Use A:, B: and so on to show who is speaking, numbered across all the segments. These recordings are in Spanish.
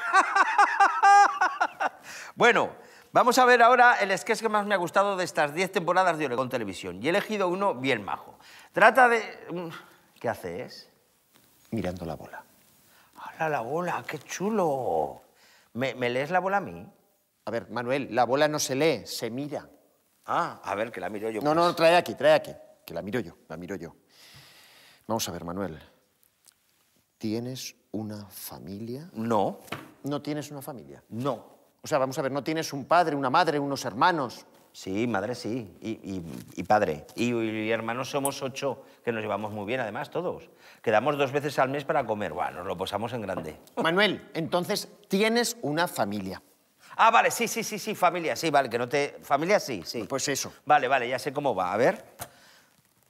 A: bueno, vamos a ver ahora el sketch que más me ha gustado de estas 10 temporadas de con Televisión. Y he elegido uno bien majo. Trata de... Mm, ¿Qué haces? Mirando la bola. ¡Hala, la bola! ¡Qué chulo! ¿Me, lees la bola a mí? A ver, Manuel, la bola no se lee, se mira. Ah, a ver, que la miro yo. No, no, pues. trae aquí, trae aquí, que la miro yo, la miro yo. Vamos a ver, Manuel. ¿Tienes una familia? No. ¿No tienes una familia? No. O sea, vamos a ver, ¿no tienes un padre, una madre, unos hermanos? Sí, madre sí, y, padre. Y, hermanos somos ocho, que nos llevamos muy bien, además, todos. Quedamos dos veces al mes para comer. Bueno, lo posamos en grande. Manuel, entonces, tienes una familia. Ah, vale, sí, sí, sí, sí, familia, sí, vale, que no te... Familia sí, sí. Pues eso. Vale, vale, ya sé cómo va. A ver,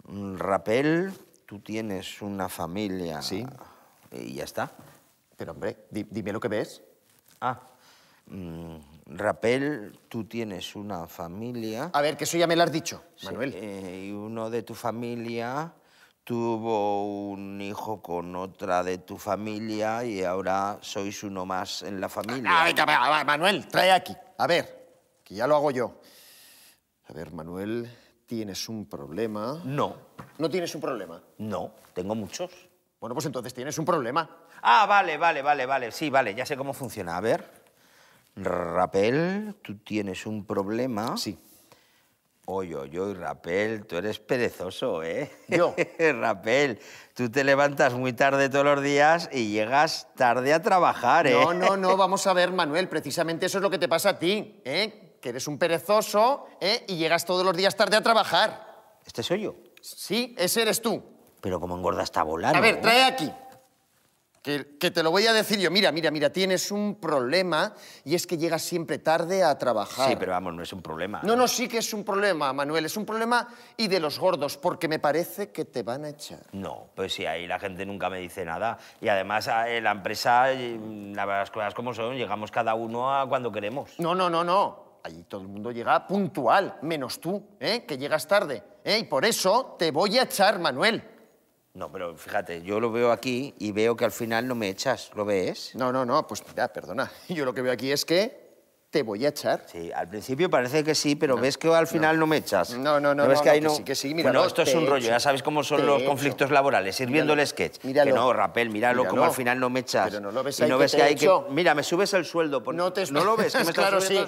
A: mm, rapel, tú tienes una familia. Sí. Y ya está. Pero hombre, dime lo que ves. Ah, mm, Rapel, tú tienes una familia. A ver, que eso ya me lo has dicho, Manuel. Eh, y uno de tu familia tuvo un hijo con otra de tu familia y ahora sois uno más en la familia. ay Manuel, trae aquí. A ver, que ya lo hago yo. A ver, Manuel, tienes un problema. No, No tienes un problema. no, tengo muchos. Bueno, pues entonces tienes un problema. Ah, vale, vale, vale, vale. Sí, vale, ya sé cómo funciona. A ver. Rapel, tú tienes un problema. Sí. Oye, oye, Rapel, tú eres perezoso, ¿eh? Yo. Rapel, tú te levantas muy tarde todos los días y llegas tarde a trabajar, ¿eh? No, no, no, vamos a ver, Manuel, precisamente eso es lo que te pasa a ti, ¿eh? Que eres un perezoso, ¿eh? Y llegas todos los días tarde a trabajar. ¿Este soy yo? Sí, ese eres tú. Pero como engorda esta volando. A ver, trae aquí. Que, te lo voy a decir yo. Mira, mira, mira, tienes un problema y es que llegas siempre tarde a trabajar. Sí, pero vamos, no es un problema. No, no, ¿eh? sí que es un problema, Manuel. Es un problema y de los gordos, porque me parece que te van a echar. No, pues sí, ahí la gente nunca me dice nada. Y además, ah, eh, la empresa, mm, las cosas como son, llegamos cada uno a cuando queremos. No, no, no, no. Allí todo el mundo llega puntual, menos tú, ¿eh? que llegas tarde. ¿eh? Y por eso te voy a echar, Manuel. No, pero fíjate, yo lo veo aquí y veo que al final no me echas, ¿lo ves? No, no, no, pues mira, perdona. Yo lo que veo aquí es que te voy a echar. Sí, al principio parece que sí, pero ves que al final no. me echas. No, no, no. ¿No ves que ahí no? bueno, esto es un rollo, ya sabes cómo son los conflictos laborales, laborales, viendo el sketch. Míralo. Que no, Rapel, míralo, cómo como al final no me echas. Pero no lo ves y no ves que hay que... Mira, me subes el sueldo. Por... No te... No lo ves, que me claro, sí.